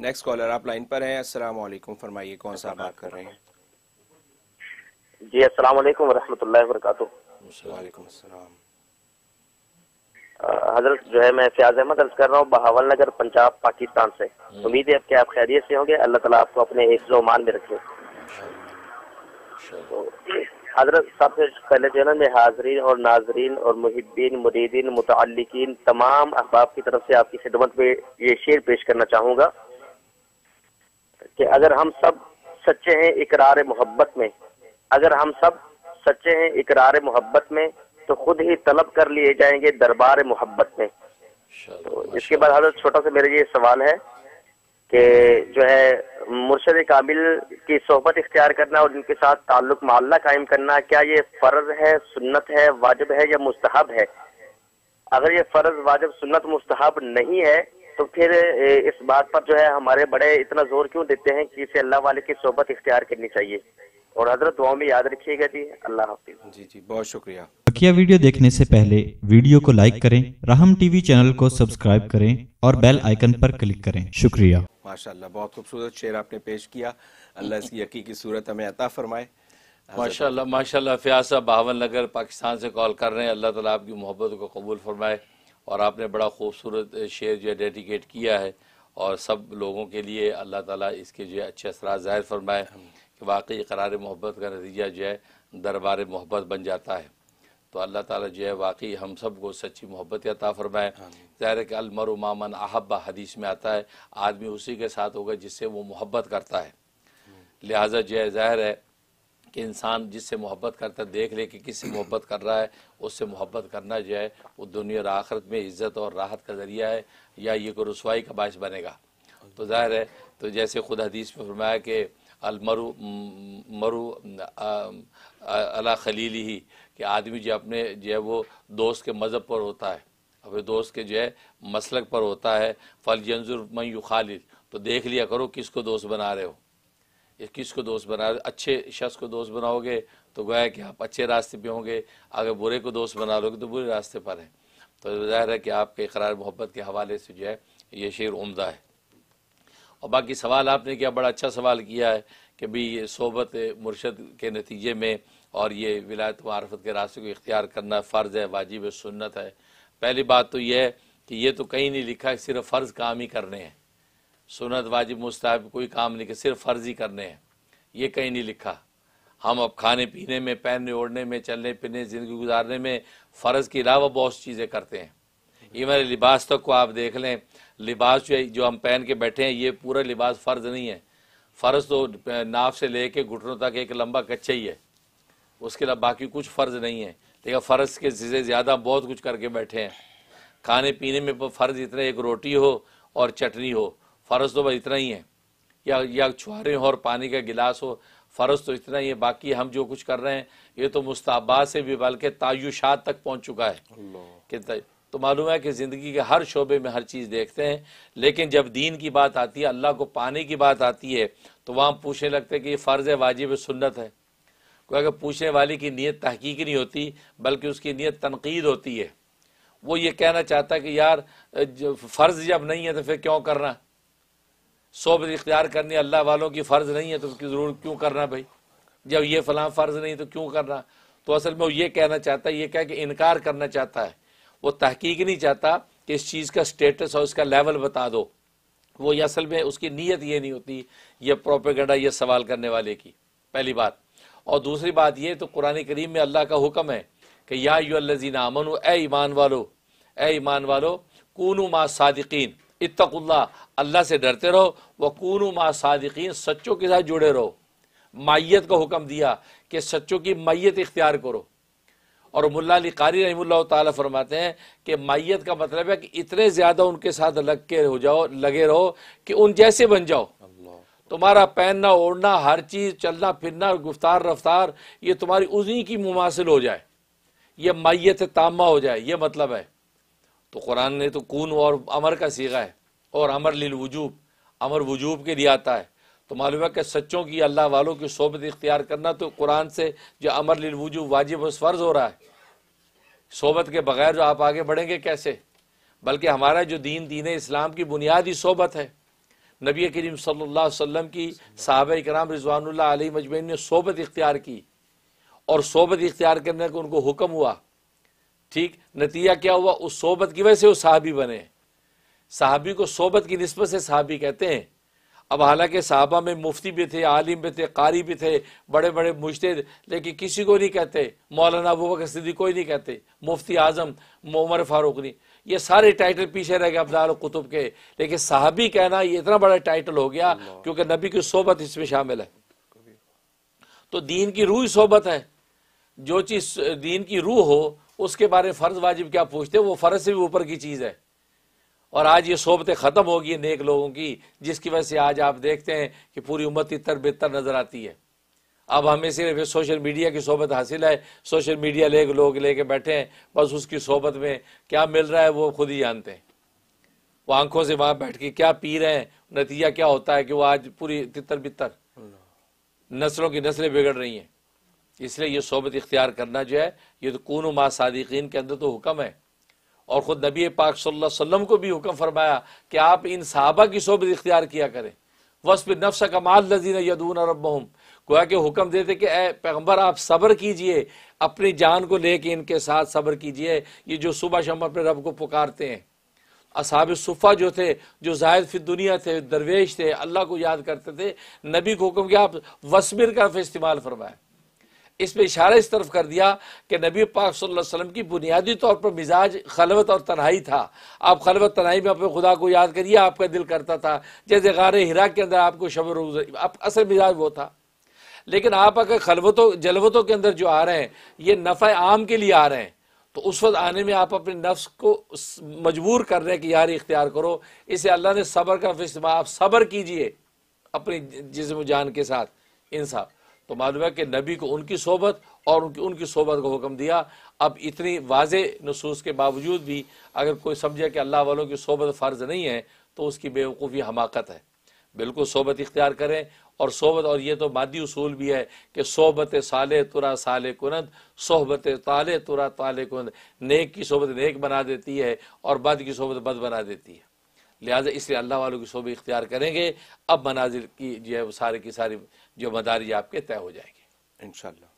Next collar आप line पर हैं अस्सलाम वालेकुम फरमाइए कौन सा बात कर रहे हैं जी अस्सलाम वालेकुम रहमतुल्लाहि व बरकातहू वालेकुम अस्सलाम हजरत जो है मैं फयाज अहमद अर्ज कर रहा हूँ बहावल नगर पंजाब पाकिस्तान से हम्म। उम्मीद है कि आप खैरियत से होंगे अल्लाह ताला आपको अपने हिफ्ज मान में रखे तो हजरत सबसे पहले जो है ना मैं हाजरीन और नाजरीन और मुहिबिन मुरीदीन मुतालिकीन तमाम अहबाब की तरफ से आपकी खिदमत में ये शेर पेश करना चाहूंगा कि अगर हम सब सच्चे हैं इकरार मोहब्बत में अगर हम सब सच्चे हैं इकरार मोहब्बत में तो खुद ही तलब कर लिए जाएंगे दरबार मोहब्बत में तो इसके बाद हजरत छोटा सा मेरे ये सवाल है कि जो है मुर्शद काबिल की सोहबत इख्तियार करना और उनके साथ ताल्लुक माल्ला कायम करना क्या ये फ़र्ज है सुन्नत है वाजिब है या मुस्तहब है अगर ये फ़र्ज वाजिब सुन्नत मुस्तहब नहीं है तो फिर इस बात पर जो है हमारे बड़े इतना जोर क्यों देते हैं कि इसे अल्लाह वाले की सोबत इख्तियार करनी चाहिए और हजरत दुआ में याद रखिएगा जी अल्लाह हाफिज जी जी बहुत शुक्रिया बकिया वीडियो देखने से पहले वीडियो को लाइक करें रहम टीवी चैनल को सब्सक्राइब करें और बेल आइकन पर क्लिक करें शुक्रिया माशाल्लाह बहुत खूबसूरत शेर आपने पेश किया अल्लाह इसकी यकी की सूरत हमें अता फरमाए माशाल्लाह माशाल्लाह फयाज साहब बावन नगर पाकिस्तान से कॉल कर रहे हैं अल्लाह ताला आपकी मोहब्बत को कबूल फरमाए और आपने बड़ा खूबसूरत शेर जो है डेडिकेट किया है और सब लोगों के लिए अल्लाह ताला इसके जो है अच्छे असरा ज़ाहिर फरमाए कि वाकई करार मोहब्बत का नतीजा जो है दरबार मोहब्बत बन जाता है तो अल्लाह ताला जो है वाकई हम सब को सच्ची मोहब्बत अता फ़रमाए ज़ाहिर कि अलमर उमामन अहब्बा हदीस में आता है आदमी उसी के साथ होगा जिससे वो मोहब्बत करता है हम्म। लिहाजा जो है ज़ाहिर है कि इंसान जिससे मोहब्बत करता है देख ले कि किससे मोहब्बत कर रहा है उससे मोहब्बत करना जो है वो दुनिया और आखरत में इज़्ज़त और राहत का ज़रिया है या ये को रसवाई का बायस बनेगा तो जाहिर है तो जैसे खुद हदीस में फरमाया कि अलमरु मरु अला खलीली ही कि आदमी जो अपने जो है वो दोस्त के मज़हब पर होता है अपने दोस्त के जो है मसलक पर होता है फल जंजुर मयू खालिद तो देख लिया करो किसको दोस्त बना रहे हो किस को दोस्त बना अच्छे शख्स को दोस्त बनाओगे तो गोया कि आप अच्छे रास्ते पे होंगे अगर बुरे को दोस्त बना लोगे तो बुरे रास्ते पर हैं तो ज़ाहिर है कि आपके इकरार मोहब्बत के हवाले से जो है ये शेर उमदा है और बाकी सवाल आपने किया बड़ा अच्छा सवाल किया है कि भाई ये सोबत मुर्शद के नतीजे में और ये विलायत मार्फत के रास्ते को इख्तियार करना फ़र्ज़ है वाजिब सुन्नत है पहली बात तो यह है कि ये तो कहीं नहीं लिखा सिर्फ फ़र्ज़ काम ही करने हैं सुनत वाजिब मुस्ताब कोई काम नहीं कि सिर्फ फर्जी करने हैं ये कहीं नहीं लिखा हम अब खाने पीने में पहनने ओढ़ने में चलने फिरने ज़िंदगी गुजारने में फ़र्ज़ के अलावा बहुत चीज़ें करते हैं इवन लिबास तक को आप देख लें लिबास जो जो हम पहन के बैठे हैं ये पूरा लिबास फ़र्ज नहीं है फ़र्ज तो नाव से ले कर घुटनों तक एक लंबा कच्चा ही है उसके अलावा बाकी कुछ फ़र्ज नहीं है लेकिन फ़र्ज़ के जिसे ज़्यादा बहुत कुछ करके बैठे हैं खाने पीने में फ़र्ज़ इतना एक रोटी हो और चटनी हो फ़र्ज़ तो बस इतना ही है या या छुहारे हो और पानी का गिलास हो फ़र्ज़ तो इतना ही है बाकी हम जो कुछ कर रहे हैं ये तो मुस्ताबा से भी बल्कि तायुशात तक पहुँच चुका है कि तो मालूम है कि ज़िंदगी के हर शोबे में हर चीज़ देखते हैं लेकिन जब दीन की बात आती है अल्लाह को पाने की बात आती है तो वहाँ पूछने लगते हैं कि ये फ़र्ज़ है वाजिब सुन्नत है कोई अगर पूछने वाले की नीयत तहकीक नहीं होती बल्कि उसकी नीयत तनकीद होती है वो ये कहना चाहता है कि यार फ़र्ज़ जब नहीं है तो फिर क्यों करना सोबर इख्तियार करने अल्लाह वालों की फ़र्ज़ नहीं है तो उसकी जरूरत क्यों करना भाई जब ये फ़लाँ फ़र्ज़ नहीं तो क्यों करना तो असल में वो ये कहना चाहता है ये कह के इनकार करना चाहता है वो तहकीक नहीं चाहता कि इस चीज़ का स्टेटस और इसका लेवल बता दो वो ये असल में उसकी नीयत ये नहीं होती ये प्रोपेगेंडा ये सवाल करने वाले की पहली बात और दूसरी बात ये तो कुरान करीम में अल्लाह का हुक्म है कि या यूल्लिन अमन ए ईमान वालो ए ईमान वालो कूनु मा सादिकीन इतकुल्ला अल्लाह से डरते रहो वकून मा सादिकीन सच्चों के साथ जुड़े रहो माइत का हुक्म दिया कि सच्चों की मैत इख्तियार करो और मुला अली कारी रही ताला फरमाते हैं कि माइत का मतलब है कि इतने ज़्यादा उनके साथ लग के हो जाओ लगे रहो कि उन जैसे बन जाओ तुम्हारा पहनना ओढ़ना हर चीज़ चलना फिरना गुफ्तार रफ्तार ये तुम्हारी उन्हीं की मुमासिल हो जाए ये मैत तामा हो जाए ये मतलब है तो कुरान ने तो कून और अमर का सीखा है और अमर लिल वजूब अमर वजूब के लिए आता है तो मालूम है कि सच्चों की अल्लाह वालों की सोबत इख्तियार करना तो कुरान से जो अमर लिल वजूब वाजिब फ़र्ज़ हो रहा है सोबत के बगैर जो आप आगे बढ़ेंगे कैसे बल्कि हमारा जो दीन दीन इस्लाम की बुनियादी सोबत है नबी करीम सल्ला वम की साहब कराम रिजवानल्ला आली मजमैन ने सोबत इख्तियार की और सोबत इख्तियार करने का उनको हुक्म हुआ ठीक नतीजा क्या हुआ उस सोबत की वजह से वो साहबी बने साहबी को सोबत की नस्बत से साहबी कहते हैं अब हालांकि साहबा में मुफ्ती भी थे आलिम भी थे कारी भी थे बड़े बड़े मुश्तद लेकिन किसी को नहीं कहते मौलाना अबू बकर सिद्दीक को नहीं कहते मुफ्ती आजम उमर फारूक नहीं ये सारे टाइटल पीछे रह गए अब्दाल कुतुब के लेकिन साहबी कहना ये इतना बड़ा टाइटल हो गया क्योंकि नबी की सोबत इसमें शामिल है तो दीन की रूह ही सोबत है जो चीज़ दीन की रूह हो उसके बारे में फ़र्ज़ वाजिब क्या पूछते वो फ़र्ज से भी ऊपर की चीज़ है और आज ये सोबतें ख़त्म होगी नेक लोगों की जिसकी वजह से आज आप देखते हैं कि पूरी उम्मत इतर बेहतर नज़र आती है अब हमें सिर्फ सोशल मीडिया की सोबत हासिल है सोशल मीडिया ले लोग लेके बैठे हैं बस उसकी सोबत में क्या मिल रहा है वो खुद ही जानते हैं वो आंखों से वहाँ बैठ के क्या पी रहे हैं नतीजा क्या होता है कि वो आज पूरी तितर बितर नस्लों की नस्लें बिगड़ रही हैं इसलिए ये सोबत इख्तियार करना जो है ये तो कून मा सादिकीन के अंदर तो हुक्म है और ख़ुद नबी पाक सल्लल्लाहु अलैहि वसल्लम को भी हुक्म फरमाया कि आप इन सहाबा की सोबत इख्तियार किया करें वसफ नफ्स कमाल लजीन यदून रबहम गोया कि हुक्म देते कि ए पैगम्बर आप सब्र कीजिए अपनी जान को लेके इनके साथ सब्र कीजिए ये जो सुबह शाम अपने रब को पुकारते हैं असाब सुफ़ा जो थे जो जायद फिर दुनिया थे दरवेश थे अल्लाह को याद करते थे नबी को हुक्म किया आप वसबिर का इस्तेमाल फरमाएं इसमें इशारा इस तरफ कर दिया कि नबी पाक सल्लल्लाहु अलैहि वसल्लम की बुनियादी तौर पर मिजाज खलवत और तनाई था आप खलवत तनाई में अपने खुदा को याद करिए आपका दिल करता था जैसे गार हिरा के अंदर आपको शब रोज़ आप असल मिजाज वो था लेकिन आप अगर खलवतों जलवतों के अंदर जो आ रहे हैं ये नफ़ा आम के लिए आ रहे हैं तो उस वक्त आने में आप अपने नफ्स को मजबूर कर रहे हैं कि यार इख्तियार करो इसे अल्लाह ने सब्र का फिस्तम आप सब्र कीजिए अपनी जिसम जान के साथ इंसाफ तो मालूम है कि नबी को उनकी सोबत और उनकी उनकी सोबत का हुक्म दिया अब इतनी वाज नसूस के बावजूद भी अगर कोई समझे कि अल्लाह वालों की सोबत फ़र्ज़ नहीं है तो उसकी बेवकूफ़ी हमाकत है बिल्कुल सोबत इख्तियार करें और सोबत और ये तो मादी उसूल भी है कि सोबत साले तुरा साले कुनंद सोहबत ताले तुरा ताले कुंद नेक की सोबत नेक बना देती है और बद की सोबत बद बना देती है लिहाजा इसलिए अल्लाह वालों की सोबत इख्तियार करेंगे अब मनाजिर की जो है वो सारी की सारी जो मदारी आपके तय हो जाएंगे इनशाला